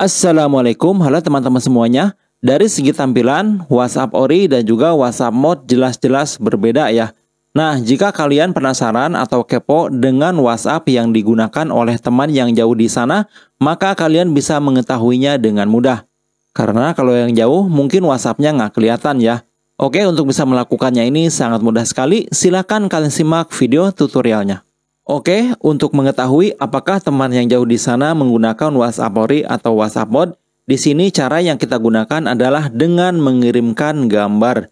Assalamualaikum, halo teman-teman semuanya. Dari segi tampilan, WhatsApp Ori dan juga WhatsApp mod jelas-jelas berbeda ya. Nah, jika kalian penasaran atau kepo dengan WhatsApp yang digunakan oleh teman yang jauh di sana, maka kalian bisa mengetahuinya dengan mudah. Karena kalau yang jauh, mungkin WhatsAppnya nggak kelihatan ya. Oke, untuk bisa melakukannya ini sangat mudah sekali. Silahkan kalian simak video tutorialnya. Oke, untuk mengetahui apakah teman yang jauh di sana menggunakan WhatsApp Ori atau WhatsApp Mod, di sini cara yang kita gunakan adalah dengan mengirimkan gambar.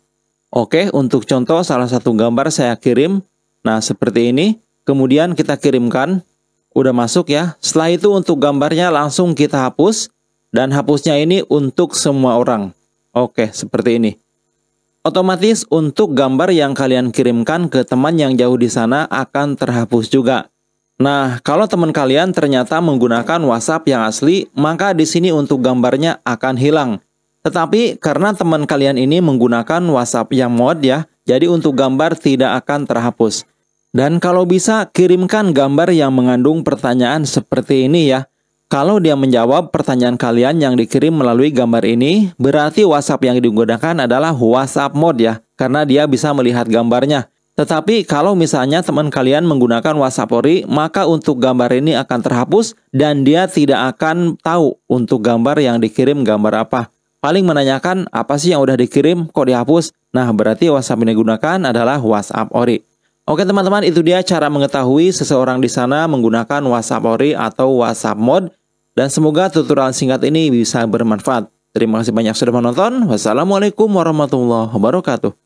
Oke, untuk contoh salah satu gambar saya kirim. Nah, seperti ini. Kemudian kita kirimkan. Udah masuk ya. Setelah itu untuk gambarnya langsung kita hapus. Dan hapusnya ini untuk semua orang. Oke, seperti ini. Otomatis untuk gambar yang kalian kirimkan ke teman yang jauh di sana akan terhapus juga. Nah, kalau teman kalian ternyata menggunakan WhatsApp yang asli, maka di sini untuk gambarnya akan hilang. Tetapi karena teman kalian ini menggunakan WhatsApp yang mod ya, jadi untuk gambar tidak akan terhapus. Dan kalau bisa kirimkan gambar yang mengandung pertanyaan seperti ini ya. Kalau dia menjawab pertanyaan kalian yang dikirim melalui gambar ini, berarti WhatsApp yang digunakan adalah WhatsApp mode ya, karena dia bisa melihat gambarnya. Tetapi kalau misalnya teman kalian menggunakan WhatsApp ori, maka untuk gambar ini akan terhapus dan dia tidak akan tahu untuk gambar yang dikirim gambar apa. Paling menanyakan apa sih yang udah dikirim kok dihapus? Nah, berarti WhatsApp yang digunakan adalah WhatsApp ori. Oke teman-teman, itu dia cara mengetahui seseorang di sana menggunakan WhatsApp Ori atau WhatsApp Mode. Dan semoga tutorial singkat ini bisa bermanfaat. Terima kasih banyak sudah menonton. Wassalamualaikum warahmatullahi wabarakatuh.